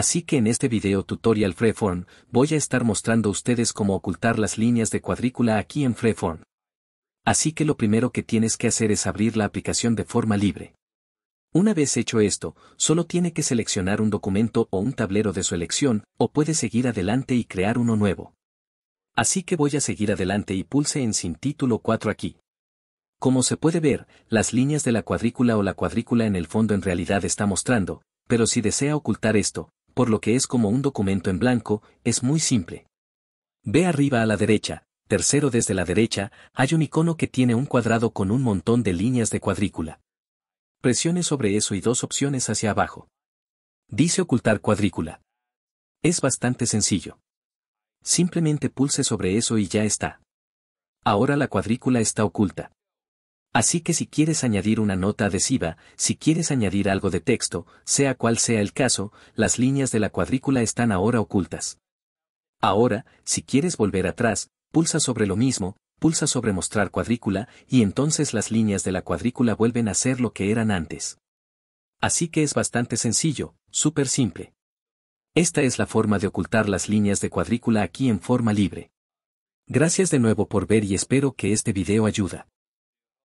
Así que en este video tutorial Freeform, voy a estar mostrando a ustedes cómo ocultar las líneas de cuadrícula aquí en Freeform. Así que lo primero que tienes que hacer es abrir la aplicación de forma libre. Una vez hecho esto, solo tiene que seleccionar un documento o un tablero de su elección, o puede seguir adelante y crear uno nuevo. Así que voy a seguir adelante y pulse en sin título 4 aquí. Como se puede ver, las líneas de la cuadrícula o la cuadrícula en el fondo en realidad está mostrando, pero si desea ocultar esto, por lo que es como un documento en blanco, es muy simple. Ve arriba a la derecha, tercero desde la derecha, hay un icono que tiene un cuadrado con un montón de líneas de cuadrícula. Presione sobre eso y dos opciones hacia abajo. Dice ocultar cuadrícula. Es bastante sencillo. Simplemente pulse sobre eso y ya está. Ahora la cuadrícula está oculta. Así que si quieres añadir una nota adhesiva, si quieres añadir algo de texto, sea cual sea el caso, las líneas de la cuadrícula están ahora ocultas. Ahora, si quieres volver atrás, pulsa sobre lo mismo, pulsa sobre mostrar cuadrícula, y entonces las líneas de la cuadrícula vuelven a ser lo que eran antes. Así que es bastante sencillo, súper simple. Esta es la forma de ocultar las líneas de cuadrícula aquí en forma libre. Gracias de nuevo por ver y espero que este video ayuda.